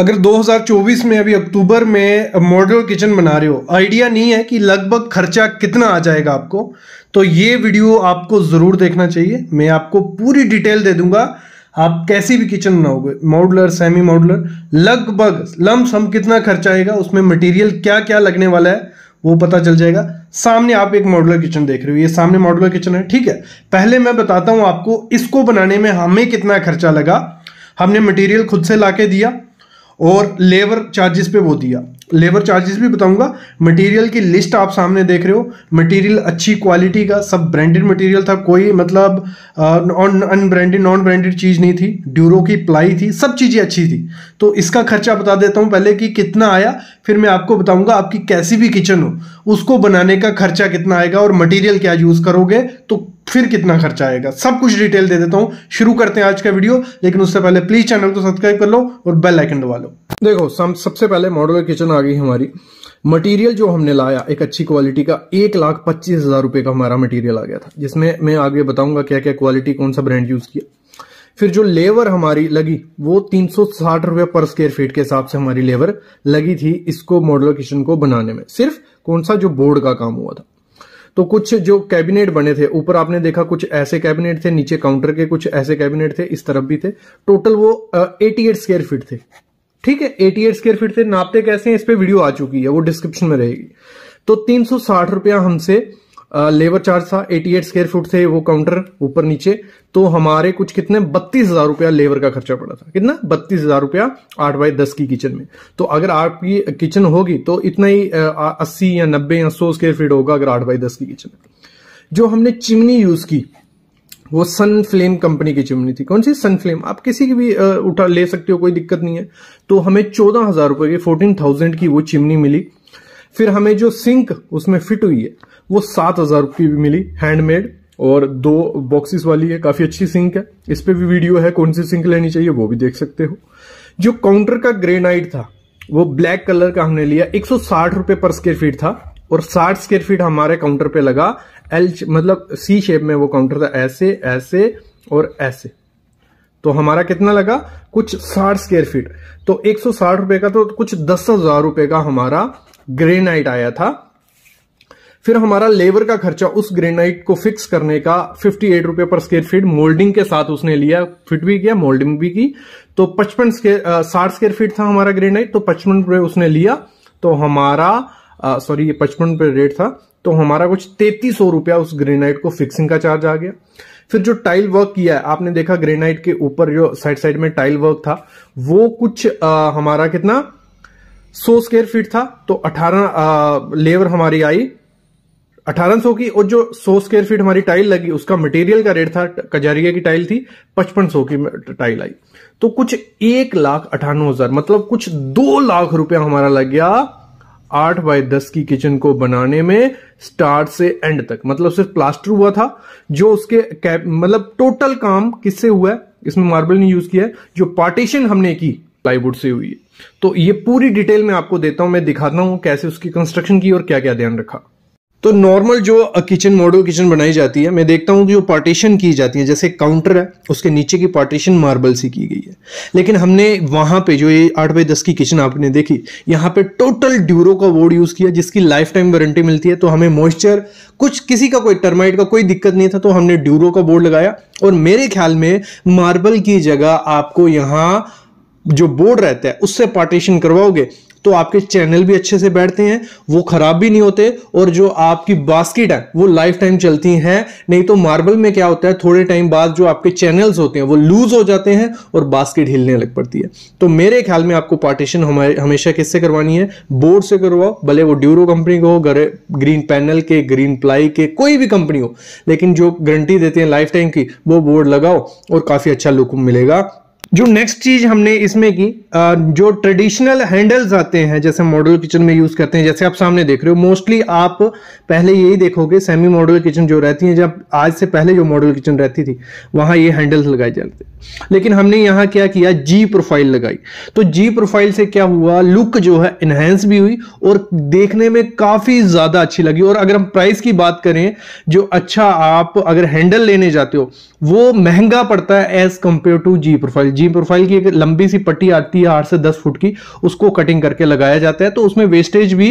अगर 2024 में अभी अक्टूबर में मॉडल किचन बना रहे हो आइडिया नहीं है कि लगभग खर्चा कितना आ जाएगा आपको तो ये वीडियो आपको ज़रूर देखना चाहिए मैं आपको पूरी डिटेल दे दूंगा आप कैसी भी किचन बनाओगे मॉडलर सेमी मॉडलर लगभग लम सम कितना खर्चा आएगा उसमें मटेरियल क्या क्या लगने वाला है वो पता चल जाएगा सामने आप एक मॉडुलर किचन देख रहे हो ये सामने मॉडुलर किचन है ठीक है पहले मैं बताता हूँ आपको इसको बनाने में हमें कितना खर्चा लगा हमने मटेरियल खुद से ला दिया और लेबर चार्जेस पे वो दिया लेबर चार्जेस भी बताऊंगा मटेरियल की लिस्ट आप सामने देख रहे हो मटेरियल अच्छी क्वालिटी का सब ब्रांडेड मटेरियल था कोई मतलब अनब्रांडेड नॉन ब्रांडेड चीज़ नहीं थी ड्यूरो की प्लाई थी सब चीज़ें अच्छी थी तो इसका खर्चा बता देता हूँ पहले कि कितना आया फिर मैं आपको बताऊंगा आपकी कैसी भी किचन हो उसको बनाने का खर्चा कितना आएगा और मटीरियल क्या यूज़ करोगे तो फिर कितना खर्चा आएगा सब कुछ डिटेल दे देता हूँ शुरू करते हैं आज का वीडियो लेकिन उससे पहले प्लीज चैनल को सब्सक्राइब कर लो और बेल आइकन दबा लो देखो सबसे पहले मॉडलर किचन आ गई हमारी मटेरियल जो हमने लाया एक अच्छी क्वालिटी का एक लाख पच्चीस हजार रुपए का हमारा मटेरियल आ गया था जिसमें मैं आगे बताऊंगा क्या क्या क्वालिटी कौन सा ब्रांड यूज किया फिर जो लेबर हमारी लगी वो तीन सौ साठ रुपए पर स्क्वायर फीट के हिसाब से हमारी लेबर लगी थी इसको मॉडलर किचन को बनाने में सिर्फ कौन सा जो बोर्ड का काम हुआ था तो कुछ जो कैबिनेट बने थे ऊपर आपने देखा कुछ ऐसे कैबिनेट थे नीचे काउंटर के कुछ ऐसे कैबिनेट थे इस तरफ भी थे टोटल वो एटी एट स्क्वेयर फीट थे ठीक है एटी एट स्क्वेयर फीट थे नापते कैसे हैं इस पर वीडियो आ चुकी है वो डिस्क्रिप्शन में रहेगी तो तीन सौ साठ रुपया हमसे लेबर चार्ज था 88 स्क्वायर फुट थे वो काउंटर ऊपर नीचे तो हमारे कुछ कितने बत्तीस हजार रुपया लेबर का खर्चा पड़ा था कितना बत्तीस हजार रुपया आठ बाई दस की किचन में तो अगर आपकी किचन होगी तो इतना ही अस्सी या नब्बे या सौ स्क्वायर फीट होगा अगर आठ बाई दस की किचन में जो हमने चिमनी यूज की वो सन फ्लेम कंपनी की चिमनी थी कौन सी सन फ्लेम आप किसी की भी उठा ले सकते हो कोई दिक्कत नहीं है तो हमें चौदह हजार रुपए की फोर्टीन थाउजेंड की वो चिमनी मिली फिर हमें जो सिंक उसमें फिट हुई है वो सात हजार रुपये भी मिली हैंडमेड और दो बॉक्सेस वाली है काफी अच्छी सिंक है इस पर भी वीडियो है कौन सी सिंक लेनी चाहिए वो भी देख सकते हो जो काउंटर का ग्रेनाइट था वो ब्लैक कलर का हमने लिया एक सौ पर स्क्वेयर फीट था और 60 स्क्वेयर फीट हमारे काउंटर पे लगा एल मतलब सी शेप में वो काउंटर था ऐसे ऐसे और ऐसे तो हमारा कितना लगा कुछ साठ स्क्वेयर फीट तो एक सौ साठ रुपए का तो कुछ दस हजार रुपए का हमारा ग्रेनाइट आया था फिर हमारा लेबर का खर्चा उस ग्रेनाइट को फिक्स करने का फिफ्टी एट रुपए पर स्क्वेयर फीट मोल्डिंग के साथ उसने लिया फिट भी किया मोल्डिंग भी की तो पचपन साठ स्क्वेयर फीट था हमारा ग्रेनाइट तो पचपन रुपए उसने लिया तो हमारा सॉरी ये पचपन रुपये रेट था तो हमारा कुछ तैतीस सौ रुपया उस ग्रेनाइट को फिक्सिंग का चार्ज आ गया फिर जो टाइल वर्क किया है आपने देखा ग्रेनाइट के ऊपर जो साइड साइड में टाइल वर्क था वो कुछ आ, हमारा कितना 100 स्क्वेयर फीट था तो अठारह लेवर हमारी आई 1800 की और जो 100 स्क्वायर फीट हमारी टाइल लगी उसका मटेरियल का रेट था कजारिया की टाइल थी 5500 की टाइल आई तो कुछ एक लाख अठानवे हजार मतलब कुछ दो लाख रुपया हमारा लग गया आठ बाय दस की किचन को बनाने में स्टार्ट से एंड तक मतलब सिर्फ प्लास्टर हुआ था जो उसके कैप मतलब टोटल काम किससे हुआ है इसमें मार्बल नहीं यूज किया है जो पार्टीशन हमने की प्लाईवुड से हुई है तो ये पूरी डिटेल में आपको देता हूं मैं दिखाता हूं कैसे उसकी कंस्ट्रक्शन की और क्या क्या ध्यान रखा तो नॉर्मल जो किचन मॉडल किचन बनाई जाती है मैं देखता हूँ जो पार्टीशन की जाती है जैसे काउंटर है उसके नीचे की पार्टीशन मार्बल से की गई है लेकिन हमने वहाँ पे जो ये आठ बाई दस की किचन आपने देखी यहाँ पे टोटल ड्यूरो का बोर्ड यूज़ किया जिसकी लाइफ टाइम वारंटी मिलती है तो हमें मॉइस्चर कुछ किसी का कोई टर्माइट का कोई दिक्कत नहीं था तो हमने ड्यूरो का बोर्ड लगाया और मेरे ख्याल में मार्बल की जगह आपको यहाँ जो बोर्ड रहता है उससे पार्टीशन करवाओगे तो आपके चैनल भी अच्छे से बैठते हैं वो ख़राब भी नहीं होते और जो आपकी बास्केट है वो लाइफ टाइम चलती है नहीं तो मार्बल में क्या होता है थोड़े टाइम बाद जो आपके चैनल्स होते हैं वो लूज़ हो जाते हैं और बास्केट हिलने लग पड़ती है तो मेरे ख्याल में आपको पार्टीशन हमेशा किससे करवानी है बोर्ड से करवाओ भले वो ड्यूरो कंपनी का हो ग्रीन पैनल के ग्रीन प्लाई के कोई भी कंपनी हो लेकिन जो गारंटी देते हैं लाइफ टाइम की वो बोर्ड लगाओ और काफ़ी अच्छा लुक मिलेगा जो नेक्स्ट चीज हमने इसमें की जो ट्रेडिशनल हैंडल्स आते हैं जैसे मॉडल किचन में यूज करते हैं जैसे आप सामने देख रहे हो मोस्टली आप पहले यही देखोगे सेमी मॉडल किचन जो रहती है जब आज से पहले जो मॉडल किचन रहती थी वहां ये हैंडल्स लगाए जाते लेकिन हमने यहाँ क्या किया जी प्रोफाइल लगाई तो जी प्रोफाइल से क्या हुआ लुक जो है इनहेंस भी हुई और देखने में काफी ज्यादा अच्छी लगी और अगर हम प्राइस की बात करें जो अच्छा आप अगर हैंडल लेने जाते हो वो महंगा पड़ता है as compare to G profile G profile की एक लंबी सी पट्टी आती है आठ से दस फुट की उसको कटिंग करके लगाया जाता है तो उसमें वेस्टेज भी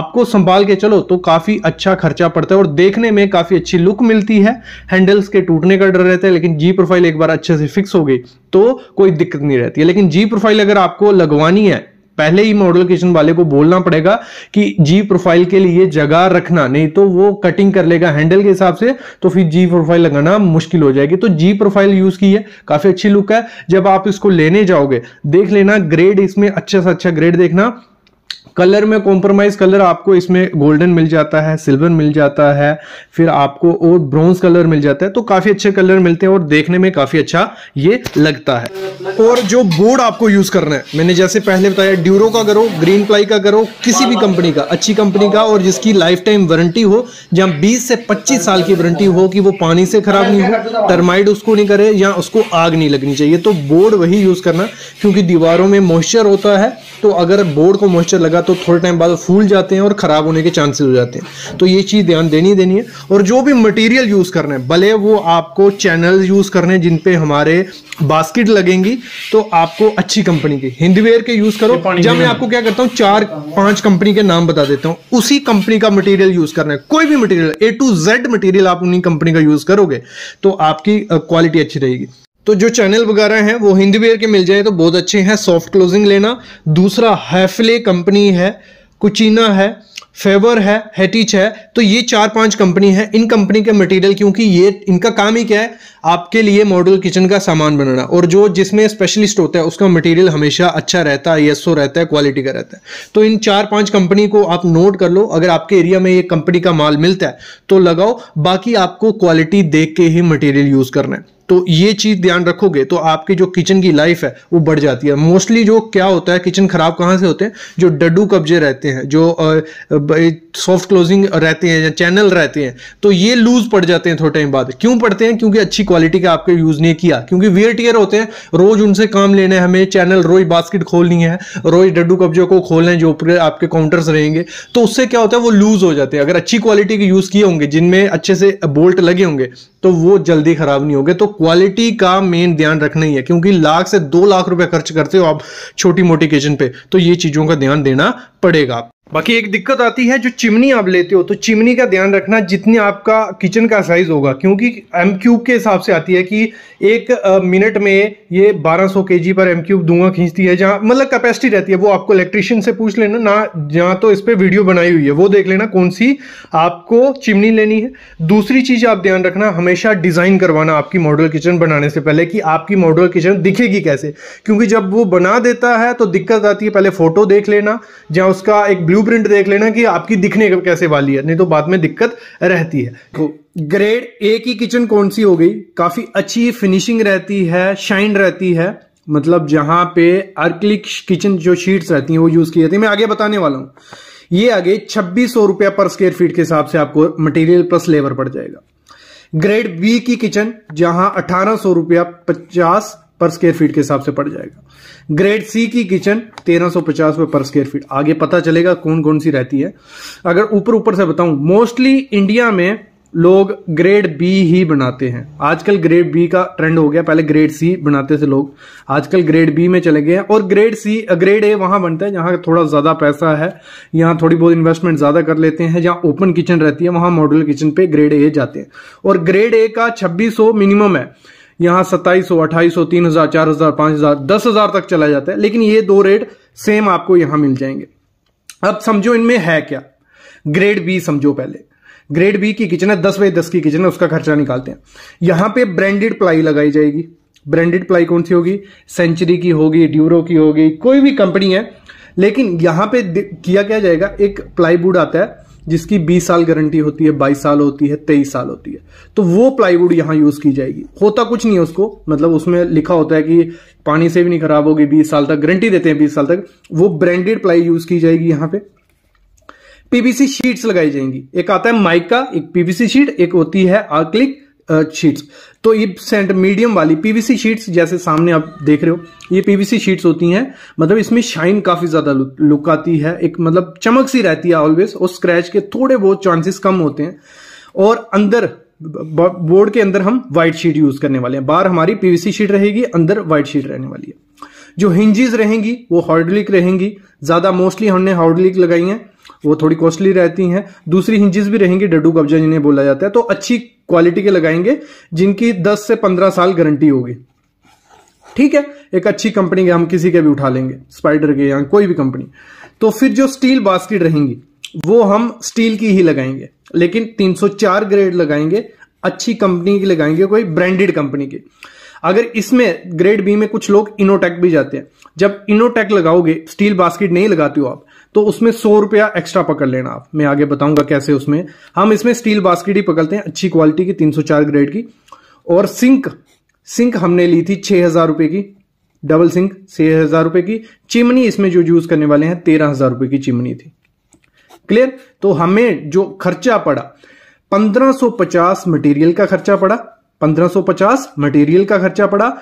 आपको संभाल के चलो तो काफ़ी अच्छा खर्चा पड़ता है और देखने में काफ़ी अच्छी लुक मिलती है हैंडल्स के टूटने का डर रहता है लेकिन जी प्रोफाइल एक बार अच्छे से फिक्स हो गई तो कोई दिक्कत नहीं रहती है लेकिन जी प्रोफाइल अगर आपको लगवानी है पहले ही मॉडल किचन वाले को बोलना पड़ेगा कि जी प्रोफाइल के लिए जगह रखना नहीं तो वो कटिंग कर लेगा हैंडल के हिसाब से तो फिर जी प्रोफाइल लगाना मुश्किल हो जाएगी तो जी प्रोफाइल यूज की है काफी अच्छी लुक है जब आप इसको लेने जाओगे देख लेना ग्रेड इसमें अच्छा से अच्छा ग्रेड देखना कलर में कॉम्प्रोमाइज कलर आपको इसमें गोल्डन मिल जाता है सिल्वर मिल जाता है फिर आपको और ब्रॉन्ज कलर मिल जाता है तो काफ़ी अच्छे कलर मिलते हैं और देखने में काफ़ी अच्छा ये लगता है और जो बोर्ड आपको यूज़ करना है मैंने जैसे पहले बताया ड्यूरो का करो ग्रीन प्लाई का करो किसी भी कंपनी का अच्छी कंपनी का और जिसकी लाइफ टाइम वारंटी हो जहाँ बीस से पच्चीस साल की वारंटी हो कि वो पानी से ख़राब नहीं हो टर्माइड उसको नहीं करे या उसको आग नहीं लगनी चाहिए तो बोर्ड वही यूज़ करना क्योंकि दीवारों में मॉइस्चर होता है तो अगर बोर्ड को मॉइस्चर लगा जगह तो थोड़े टाइम बाद फूल जाते हैं और ख़राब होने के चांसेस हो जाते हैं तो ये चीज़ ध्यान देनी देनी है और जो भी मटेरियल यूज़ करना है भले वो आपको चैनल यूज़ करने हैं जिनपे हमारे बास्केट लगेंगी तो आपको अच्छी कंपनी की हिंदवेयर के यूज़ करो जब मैं आपको क्या करता हूँ चार पांच कंपनी के नाम बता देता हूँ उसी कंपनी का मटेरियल यूज़ करना है कोई भी material A to Z material आप उन्हीं कंपनी का यूज़ करोगे तो आपकी क्वालिटी अच्छी रहेगी तो जो चैनल वगैरह हैं वो हिंदी वेयर के मिल जाए तो बहुत अच्छे हैं सॉफ्ट क्लोजिंग लेना दूसरा हैफले कंपनी है कुचीना है फेवर है हेटिच है तो ये चार पांच कंपनी है इन कंपनी के मटेरियल क्योंकि ये इनका काम ही क्या है आपके लिए मॉडल किचन का सामान बनाना और जो जिसमें स्पेशलिस्ट होता है उसका मटेरियल हमेशा अच्छा रहता है एसओ रहता है क्वालिटी का रहता है तो इन चार पांच कंपनी को आप नोट कर लो अगर आपके एरिया में ये कंपनी का माल मिलता है तो लगाओ बाकी आपको क्वालिटी देख के ही मटेरियल यूज़ करना है तो ये चीज़ ध्यान रखोगे तो आपकी जो किचन की लाइफ है वो बढ़ जाती है मोस्टली जो क्या होता है किचन ख़राब कहाँ से होते हैं जो डड्डू कब्जे रहते हैं जो सॉफ्ट क्लोजिंग रहते हैं या चैनल रहते हैं तो ये लूज़ पड़ जाते हैं थोड़े टाइम बाद क्यों पड़ते हैं क्योंकि अच्छी क्वालिटी का आपके यूज़ नहीं किया क्योंकि वेयर टीयर होते हैं रोज़ उनसे काम लेना है हमें चैनल रोज बास्केट खोलनी है रोज डड्डू कब्जे को खोलना है जो ऊपर आपके काउंटर्स रहेंगे तो उससे क्या होता है वो लूज़ हो जाते हैं अगर अच्छी क्वालिटी के यूज़ किए होंगे जिनमें अच्छे से बोल्ट लगे होंगे तो वो जल्दी ख़राब नहीं होंगे तो क्वालिटी का मेन ध्यान रखना ही है क्योंकि लाख से दो लाख रुपए खर्च करते हो आप छोटी मोटी किचन पे तो ये चीज़ों का ध्यान देना पड़ेगा बाकी एक दिक्कत आती है जो चिमनी आप लेते हो तो चिमनी का ध्यान रखना जितनी आपका किचन का साइज़ होगा क्योंकि एम क्यूब के हिसाब से आती है कि एक मिनट में ये 1200 सौ के जी पर एम क्यूब धुआं खींचती है जहाँ मतलब कैपेसिटी रहती है वो आपको इलेक्ट्रिशियन से पूछ लेना ना जहाँ तो इस पर वीडियो बनाई हुई है वो देख लेना कौन सी आपको चिमनी लेनी है दूसरी चीज़ आप ध्यान रखना हमेशा डिज़ाइन करवाना आपकी मॉडल किचन बनाने से पहले कि आपकी मॉडल किचन दिखेगी कैसे क्योंकि जब वो बना देता है तो दिक्कत आती है पहले फ़ोटो देख लेना जहाँ उसका एक ब्लू प्रिंट देख लेना कि आपकी दिखने कैसे वाली है नहीं तो बाद में दिक्कत रहती है तो ग्रेड ए की किचन कौन सी हो गई काफी अच्छी फिनिशिंग रहती है शाइन रहती है मतलब जहां पे अर्कलिक किचन जो शीट्स रहती हैं वो यूज की जाती है मैं आगे बताने वाला हूं ये आगे छब्बीस सौ रुपया पर स्क्वायर फीट के हिसाब से आपको मटेरियल प्लस लेबर पड़ जाएगा ग्रेड बी की किचन जहां अठारह सौ रुपया पचास पर स्क्वेयर फीट के हिसाब से पड़ जाएगा ग्रेड सी की किचन 1350 रुपए पर स्क्वेयर फीट आगे पता चलेगा कौन कौन सी रहती है अगर ऊपर ऊपर से बताऊं मोस्टली इंडिया में लोग ग्रेड बी ही बनाते हैं आजकल ग्रेड बी का ट्रेंड हो गया पहले ग्रेड सी बनाते थे लोग आजकल ग्रेड बी में चले गए हैं और ग्रेड सी ग्रेड ए वहां बनता है जहां थोड़ा ज्यादा पैसा है यहाँ थोड़ी बहुत इन्वेस्टमेंट ज्यादा कर लेते हैं जहां ओपन किचन रहती है वहां मॉडल किचन पे ग्रेड ए जाते हैं और ग्रेड ए का छब्बीस मिनिमम है यहाँ सत्ताईस सौ अट्ठाईस सौ तीन हजार चार हजार पांच हजार दस हजार तक चला जाता है लेकिन ये दो रेट सेम आपको यहां मिल जाएंगे अब समझो इनमें है क्या ग्रेड बी समझो पहले ग्रेड बी की किचन है दस बाई दस की किचन है उसका खर्चा निकालते हैं यहां पे ब्रांडेड प्लाई लगाई जाएगी ब्रांडेड प्लाई कौन सी होगी सेंचुरी की होगी ड्यूरो की होगी कोई भी कंपनी है लेकिन यहां पे किया क्या जाएगा एक प्लाईवुड आता है जिसकी 20 साल गारंटी होती है 22 साल होती है 23 साल होती है तो वो प्लाईवुड यहाँ यूज की जाएगी होता कुछ नहीं है उसको मतलब उसमें लिखा होता है कि पानी से भी नहीं खराब होगी 20 साल तक गारंटी देते हैं 20 साल तक वो ब्रांडेड प्लाई यूज की जाएगी यहाँ पे पीवीसी शीट्स लगाई जाएंगी एक आता है माइका एक पीवीसी शीट एक होती है आर्क्लिक शीट्स तो ये सेंट मीडियम वाली पीवीसी शीट्स जैसे सामने आप देख रहे हो ये पीवीसी शीट्स होती हैं मतलब इसमें शाइन काफी ज्यादा लुक आती है एक मतलब चमक सी रहती है ऑलवेज और स्क्रैच के थोड़े बहुत चांसेस कम होते हैं और अंदर बोर्ड के अंदर हम व्हाइट शीट यूज करने वाले हैं बाहर हमारी पीवीसी शीट रहेगी अंदर व्हाइट शीट रहने वाली है जो हिंजिस रहेंगी वो हॉर्डलिक रहेंगी ज्यादा मोस्टली हमने हॉर्डलिक लगाई हैं वो थोड़ी कॉस्टली रहती हैं दूसरी हिंजिस भी रहेंगी डड्डू कब्जा जिन्हें बोला जाता है तो अच्छी क्वालिटी के लगाएंगे जिनकी 10 से 15 साल गारंटी होगी ठीक है एक अच्छी कंपनी के हम किसी के भी उठा लेंगे स्पाइडर के या कोई भी कंपनी तो फिर जो स्टील बास्केट रहेंगी वो हम स्टील की ही लगाएंगे लेकिन 304 ग्रेड लगाएंगे अच्छी कंपनी की लगाएंगे कोई ब्रांडेड कंपनी की अगर इसमें ग्रेड बी में कुछ लोग इनोटेक भी जाते हैं जब इनोटेक लगाओगे स्टील बास्केट नहीं लगाते हो आप तो उसमें सौ रुपया एक्स्ट्रा पकड़ लेना आप मैं आगे बताऊंगा कैसे उसमें हम इसमें स्टील बास्केट ही पकड़ते हैं अच्छी क्वालिटी की 304 ग्रेड की और सिंक सिंक हमने ली थी छह हजार रुपए की डबल सिंक छह हजार रुपए की चिमनी इसमें जो यूज करने वाले हैं तेरह हजार रुपए की चिमनी थी क्लियर तो हमें जो खर्चा पड़ा 1550 मटेरियल का खर्चा पड़ा 1550 मटेरियल का खर्चा पड़ा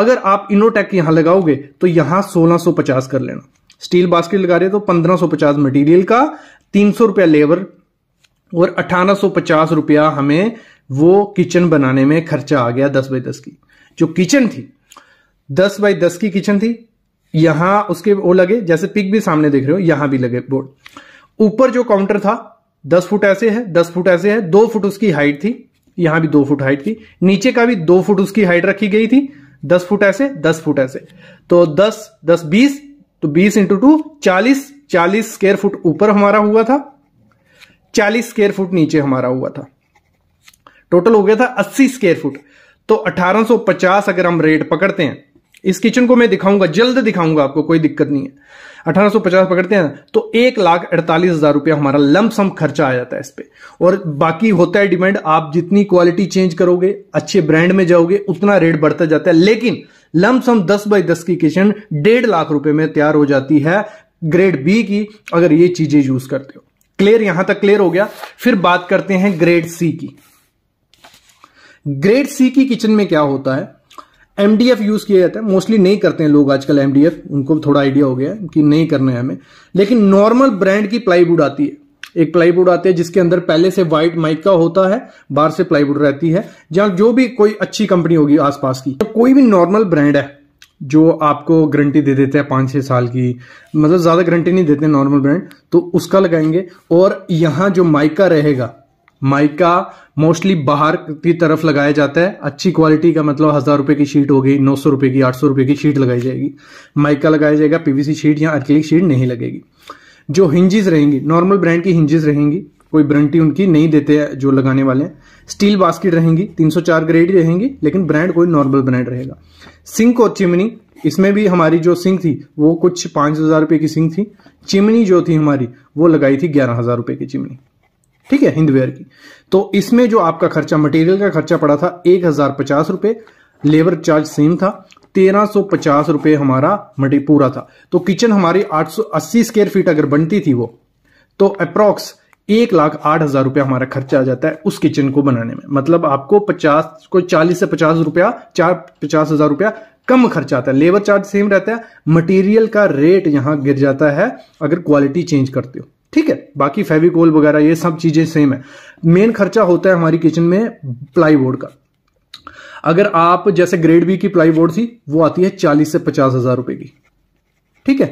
अगर आप इनोटेक यहां लगाओगे तो यहां 1650 कर लेना स्टील बास्केट लगा रहे तो पंद्रह सौ पचास मटीरियल का तीन सौ रुपया लेबर और अठारह सौ पचास रुपया हमें वो किचन बनाने में खर्चा आ गया दस बाई दस की जो किचन थी दस बाई दस की किचन थी यहां उसके वो लगे जैसे पिक भी सामने देख रहे हो यहां भी लगे बोर्ड ऊपर जो काउंटर था दस फुट ऐसे है दस फुट ऐसे है दो फुट उसकी हाइट थी यहां भी दो फुट हाइट थी नीचे का भी दो फुट उसकी हाइट रखी गई थी दस फुट ऐसे दस फुट ऐसे तो दस दस बीस तो 20 इंटू टू चालीस चालीस स्क्वेयर फुट ऊपर हमारा हुआ था चालीस स्क्वेयर फुट नीचे हमारा हुआ था टोटल हो गया था अस्सी स्क्वेयर फुट तो 1850 अगर हम रेट पकड़ते हैं इस किचन को मैं दिखाऊंगा जल्द दिखाऊंगा आपको कोई दिक्कत नहीं है 1850 पकड़ते हैं तो एक लाख अड़तालीस हजार रुपया हमारा लमसम खर्चा आ जाता है इस पर और बाकी होता है डिमांड आप जितनी क्वालिटी चेंज करोगे अच्छे ब्रांड में जाओगे उतना रेट बढ़ता जाता है लेकिन लमसम 10 बाई 10 की किचन डेढ़ लाख रुपए में तैयार हो जाती है ग्रेड बी की अगर ये चीजें यूज करते हो क्लियर यहां तक क्लियर हो गया फिर बात करते हैं ग्रेड सी की ग्रेड सी की किचन में क्या होता है एमडीएफ यूज किया जाता है मोस्टली नहीं करते हैं लोग आजकल एमडीएफ उनको थोड़ा आइडिया हो गया कि नहीं करना है हमें लेकिन नॉर्मल ब्रांड की प्लाईवुड आती है एक प्लाईवुड आते हैं जिसके अंदर पहले से व्हाइट माइका होता है बाहर से प्लाईवुड रहती है जहां जो भी कोई अच्छी कंपनी होगी आसपास की तो कोई भी नॉर्मल ब्रांड है जो आपको गारंटी दे देते हैं पांच छह साल की मतलब ज़्यादा गारंटी नहीं देते नॉर्मल ब्रांड तो उसका लगाएंगे और यहाँ जो माइका रहेगा माइका मोस्टली बाहर की तरफ लगाया जाता है अच्छी क्वालिटी का मतलब हज़ार रुपए की शीट होगी नौ सौ रुपए की आठ सौ रुपए की शीट लगाई जाएगी माइका लगाया जाएगा पीवीसी शीट या अर्किलिक शीट नहीं लगेगी जो हिंजिज रहेंगी नॉर्मल ब्रांड की हिंजिस रहेंगी कोई ब्रंटी उनकी नहीं देते जो लगाने वाले हैं स्टील बास्केट रहेंगी 304 ग्रेड रहेंगी लेकिन ब्रांड कोई नॉर्मल ब्रांड रहेगा सिंक और चिमनी इसमें भी हमारी जो सिंक थी वो कुछ पांच हज़ार रुपये की सिंक थी चिमनी जो थी हमारी वो लगाई थी ग्यारह हज़ार रुपये की चिमनी ठीक है हिंदवेयर की तो इसमें जो आपका खर्चा मटेरियल का खर्चा पड़ा था एक हज़ार पचास रुपये लेबर चार्ज सेम था तेरह सौ पचास हमारा मटी पूरा था तो किचन हमारी आठ सौ अस्सी स्क्वेयर फीट अगर बनती थी वो तो अप्रॉक्स एक लाख आठ हजार रुपया हमारा खर्चा आ जाता है उस किचन को बनाने में मतलब आपको पचास को चालीस से पचास रुपया चार पचास हजार रुपया कम खर्चा आता है लेबर चार्ज सेम रहता है मटेरियल का रेट यहां गिर जाता है अगर क्वालिटी चेंज करते हो ठीक है बाकी फेविकोल वगैरह ये सब चीजें सेम है मेन खर्चा होता है हमारी किचन में प्लाईवुड का अगर आप जैसे ग्रेड बी की प्लाई बोर्ड थी वो आती है चालीस से पचास हजार रुपए की ठीक है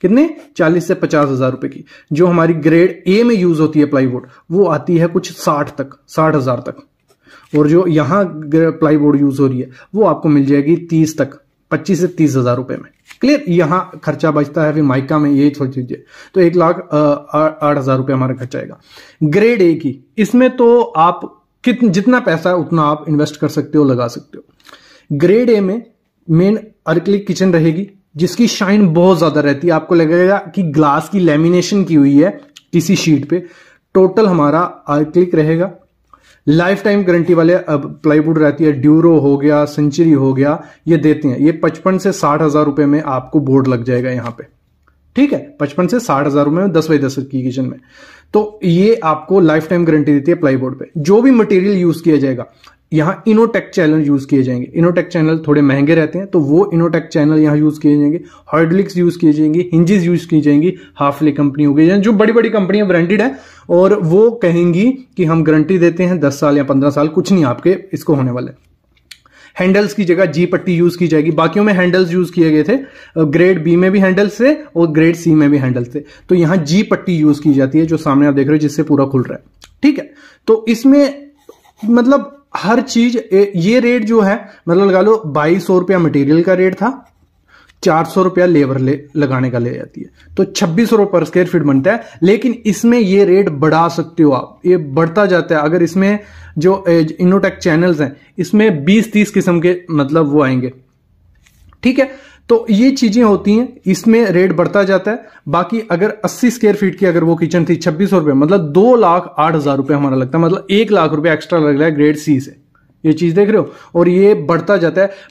कितने चालीस से पचास हजार रुपए की जो हमारी ग्रेड ए में यूज होती है प्लाई बोर्ड वो आती है कुछ साठ तक साठ हजार तक और जो यहां प्लाई बोर्ड यूज हो रही है वो आपको मिल जाएगी तीस तक पच्चीस से तीस हजार रुपए में क्लियर यहां खर्चा बचता है फिर माइका में यही थोड़ी चीजें तो एक लाख आठ हजार रुपये हमारा खर्चा आएगा ग्रेड ए की इसमें तो आप कितन जितना पैसा है उतना आप इन्वेस्ट कर सकते हो लगा सकते हो ग्रेड ए में मेन अर्कलिक किचन रहेगी जिसकी शाइन बहुत ज्यादा रहती है आपको लगेगा कि ग्लास की लेमिनेशन की हुई है किसी शीट पे टोटल हमारा अर्कलिक रहेगा लाइफ टाइम गारंटी वाले प्लाईवुड रहती है ड्यूरो हो गया सेंचुरी हो गया ये देते हैं ये पचपन से साठ हजार रुपए में आपको बोर्ड लग जाएगा यहाँ पे ठीक है पचपन से साठ हजार रुपए में दस बाई दस की किचन में तो ये आपको लाइफ टाइम गारंटी देती है प्लाई बोर्ड पर जो भी मटेरियल यूज किया जाएगा यहां इनोटेक चैनल यूज किए जाएंगे इनोटेक चैनल थोड़े महंगे रहते हैं तो वो इनोटेक चैनल यहां यूज किए जाएंगे हॉर्डलिक्स यूज किए जाएंगे हिंजिस यूज की जाएंगी हाफले कंपनी हो गई जो बड़ी बड़ी कंपनियां ब्रांडेड है और वो कहेंगी कि हम गारंटी देते हैं दस साल या पंद्रह साल कुछ नहीं आपके इसको होने वाले हैंडल्स की जगह जी पट्टी यूज की जाएगी बाकियों में हैंडल्स यूज किए गए थे ग्रेड बी में भी हैंडल्स थे और ग्रेड सी में भी हैंडल्स थे तो यहां जी पट्टी यूज की जाती है जो सामने आप देख रहे हो जिससे पूरा खुल रहा है ठीक है तो इसमें मतलब हर चीज ये रेट जो है मतलब लगा लो बाईस सौ रुपया मटेरियल का रेट था चार सौ रुपया लेबर ले लगाने का ले जाती है तो छब्बीस सौ पर स्क्वायर फीट बनता है लेकिन इसमें ये रेट बढ़ा सकते हो आप ये बढ़ता जाता है अगर इसमें जो इनोटेक चैनल्स हैं इसमें बीस तीस किस्म के मतलब वो आएंगे ठीक है तो ये चीजें होती हैं इसमें रेट बढ़ता जाता है बाकी अगर 80 स्क्वेयर फीट की अगर वो किचन थी छब्बीस सौ रुपये मतलब दो लाख आठ हजार रुपये हमारा लगता है मतलब एक लाख रुपये एक्स्ट्रा लग रहा है ग्रेड सी से ये चीज देख रहे हो और ये बढ़ता जाता है